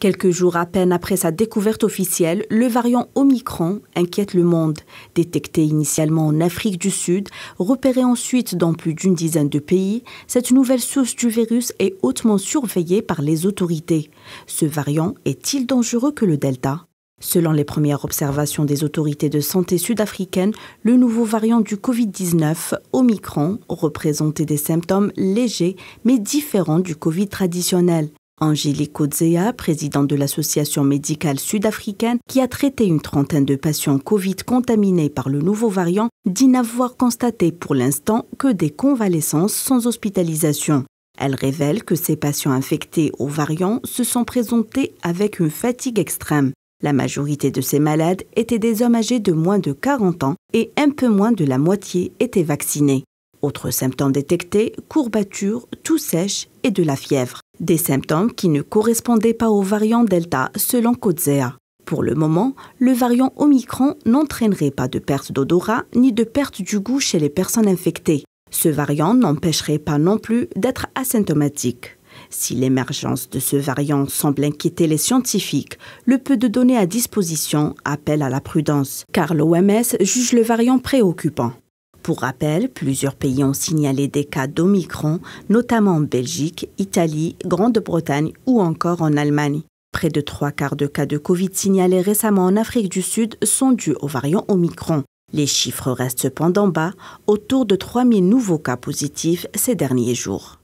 Quelques jours à peine après sa découverte officielle, le variant Omicron inquiète le monde. Détecté initialement en Afrique du Sud, repéré ensuite dans plus d'une dizaine de pays, cette nouvelle source du virus est hautement surveillée par les autorités. Ce variant est-il dangereux que le Delta Selon les premières observations des autorités de santé sud-africaines, le nouveau variant du Covid-19, Omicron, représentait des symptômes légers mais différents du Covid traditionnel. Angélique Odzea, présidente de l'association médicale sud-africaine, qui a traité une trentaine de patients Covid contaminés par le nouveau variant, dit n'avoir constaté pour l'instant que des convalescences sans hospitalisation. Elle révèle que ces patients infectés au variant se sont présentés avec une fatigue extrême. La majorité de ces malades étaient des hommes âgés de moins de 40 ans et un peu moins de la moitié étaient vaccinés. Autres symptômes détectés, courbatures, toux sèche et de la fièvre des symptômes qui ne correspondaient pas au variant Delta selon Cozea. Pour le moment, le variant Omicron n'entraînerait pas de perte d'odorat ni de perte du goût chez les personnes infectées. Ce variant n'empêcherait pas non plus d'être asymptomatique. Si l'émergence de ce variant semble inquiéter les scientifiques, le peu de données à disposition appelle à la prudence, car l'OMS juge le variant préoccupant. Pour rappel, plusieurs pays ont signalé des cas d'Omicron, notamment en Belgique, Italie, Grande-Bretagne ou encore en Allemagne. Près de trois quarts de cas de Covid signalés récemment en Afrique du Sud sont dus aux variants Omicron. Les chiffres restent cependant bas, autour de 3000 nouveaux cas positifs ces derniers jours.